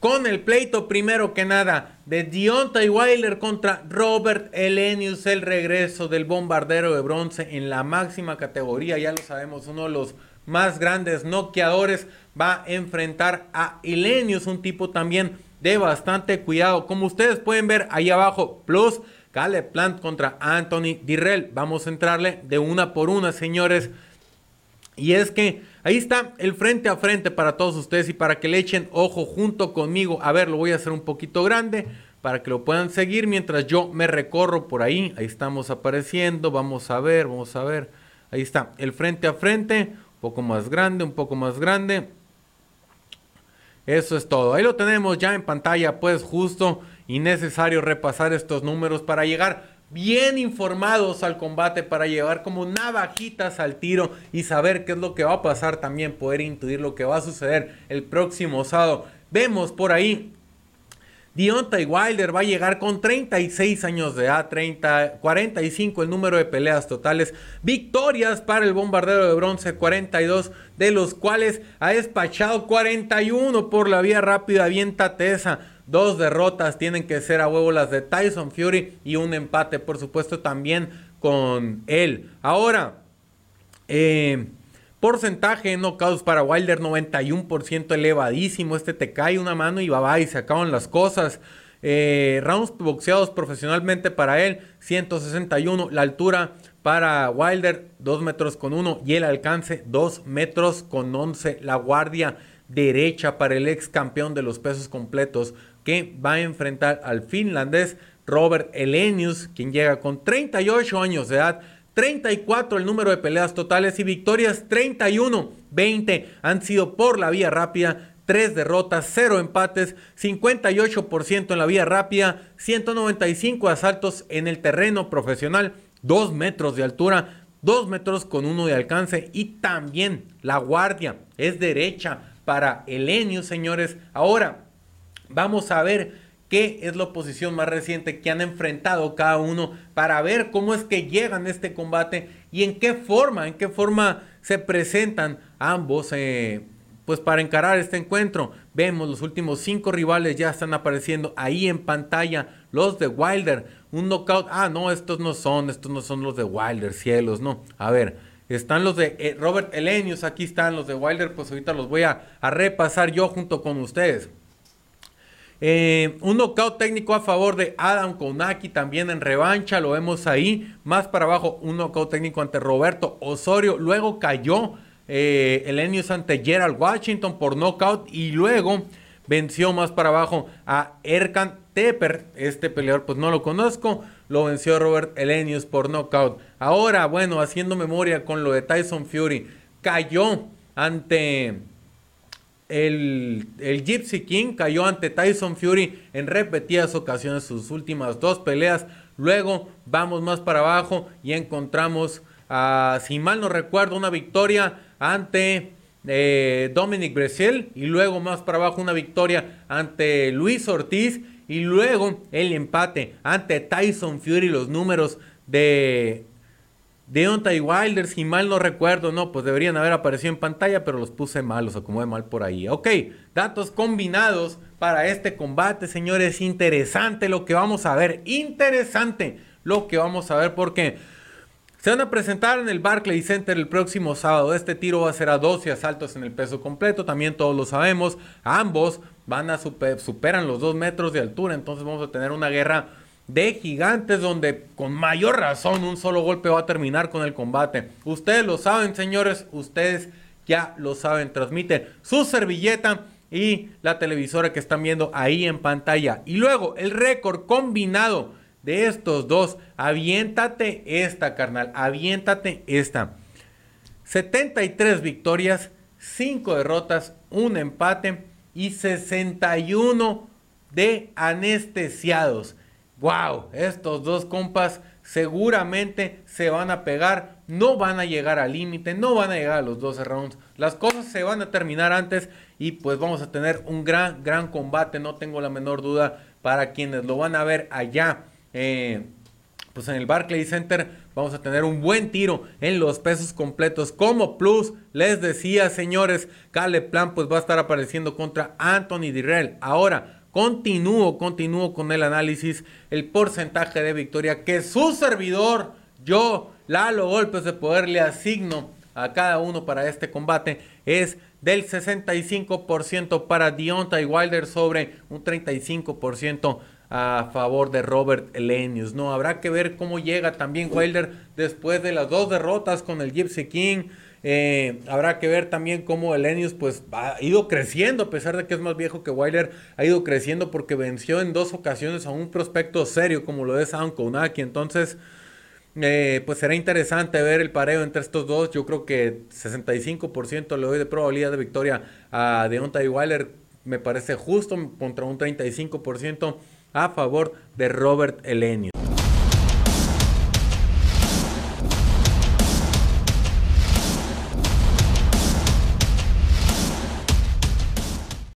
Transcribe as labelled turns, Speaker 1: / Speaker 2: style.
Speaker 1: con el pleito primero que nada de Deontay Wilder contra Robert Elenius, el regreso del bombardero de bronce en la máxima categoría, ya lo sabemos, uno de los más grandes noqueadores va a enfrentar a Elenius, un tipo también de bastante cuidado. Como ustedes pueden ver ahí abajo, plus Caleb Plant contra Anthony Dirrell. Vamos a entrarle de una por una, señores. Y es que ahí está el frente a frente para todos ustedes y para que le echen ojo junto conmigo. A ver, lo voy a hacer un poquito grande para que lo puedan seguir mientras yo me recorro por ahí. Ahí estamos apareciendo. Vamos a ver, vamos a ver. Ahí está el frente a frente. Un poco más grande, un poco más grande. Eso es todo. Ahí lo tenemos ya en pantalla. Pues justo y necesario repasar estos números para llegar bien informados al combate para llevar como navajitas al tiro y saber qué es lo que va a pasar también, poder intuir lo que va a suceder el próximo sábado. Vemos por ahí. Deontay Wilder va a llegar con 36 años de edad, 30, 45 el número de peleas totales, victorias para el bombardero de bronce 42, de los cuales ha despachado 41 por la vía rápida, bien tatesa Dos derrotas tienen que ser a huevo las de Tyson Fury y un empate, por supuesto, también con él. Ahora, eh, porcentaje no caos para Wilder, 91% elevadísimo. Este te cae una mano y va, va, y se acaban las cosas. Eh, rounds boxeados profesionalmente para él, 161. La altura para Wilder, 2 metros con 1. Y el alcance, 2 metros con 11. La guardia derecha para el ex campeón de los pesos completos, que va a enfrentar al finlandés Robert Elenius, quien llega con 38 años de edad. 34 el número de peleas totales y victorias 31, 20 han sido por la vía rápida, 3 derrotas, 0 empates, 58% en la vía rápida, 195 asaltos en el terreno profesional, 2 metros de altura, 2 metros con 1 de alcance y también la guardia es derecha para Elenius, señores. Ahora, Vamos a ver qué es la oposición más reciente que han enfrentado cada uno para ver cómo es que llegan a este combate y en qué forma, en qué forma se presentan ambos. Eh, pues para encarar este encuentro, vemos los últimos cinco rivales ya están apareciendo ahí en pantalla. Los de Wilder, un knockout. Ah, no, estos no son, estos no son los de Wilder, cielos, no. A ver, están los de eh, Robert Elenius, aquí están los de Wilder, pues ahorita los voy a repasar yo junto con ustedes. Eh, un nocaut técnico a favor de Adam Konaki también en revancha, lo vemos ahí. Más para abajo, un nocaut técnico ante Roberto Osorio. Luego cayó eh, Elenius ante Gerald Washington por nocaut y luego venció más para abajo a Erkan Tepper. Este peleador, pues no lo conozco. Lo venció Robert Elenius por nocaut Ahora, bueno, haciendo memoria con lo de Tyson Fury, cayó ante el, el, Gypsy King cayó ante Tyson Fury en repetidas ocasiones sus últimas dos peleas. Luego vamos más para abajo y encontramos, a si mal no recuerdo, una victoria ante eh, Dominic Bresel y luego más para abajo una victoria ante Luis Ortiz y luego el empate ante Tyson Fury. Los números de Deontay Wilder, si mal no recuerdo, no, pues deberían haber aparecido en pantalla, pero los puse mal, los acomodé mal por ahí. Ok, datos combinados para este combate, señores. Interesante lo que vamos a ver, interesante lo que vamos a ver, porque se van a presentar en el Barclay Center el próximo sábado. Este tiro va a ser a 12 asaltos en el peso completo, también todos lo sabemos. Ambos van a superan los 2 metros de altura, entonces vamos a tener una guerra de gigantes donde con mayor razón un solo golpe va a terminar con el combate. Ustedes lo saben, señores, ustedes ya lo saben. Transmiten su servilleta y la televisora que están viendo ahí en pantalla. Y luego el récord combinado de estos dos. Aviéntate esta, carnal. Aviéntate esta. 73 victorias, 5 derrotas, un empate y 61 de anestesiados wow, estos dos compas seguramente se van a pegar, no van a llegar al límite, no van a llegar a los 12 rounds, las cosas se van a terminar antes y pues vamos a tener un gran, gran combate, no tengo la menor duda para quienes lo van a ver allá. Eh, pues en el Barclays Center vamos a tener un buen tiro en los pesos completos. Como plus, les decía, señores, Caleb Plan pues va a estar apareciendo contra Anthony Dirrell. Ahora, Continúo, continúo con el análisis, el porcentaje de victoria que su servidor, yo, Lalo Golpes de Poder, le asigno a cada uno para este combate es del 65% para y Wilder sobre un 35% a favor de Robert Lenius. No, habrá que ver cómo llega también Wilder después de las dos derrotas con el Gypsy King eh, habrá que ver también cómo Elenius pues ha ido creciendo, a pesar de que es más viejo que Wilder, ha ido creciendo porque venció en dos ocasiones a un prospecto serio como lo es Aon Konaki Entonces, eh, pues será interesante ver el pareo entre estos dos. Yo creo que 65% le doy de probabilidad de victoria a Deontay Wilder. Me parece justo contra un 35% a favor de Robert Elenius.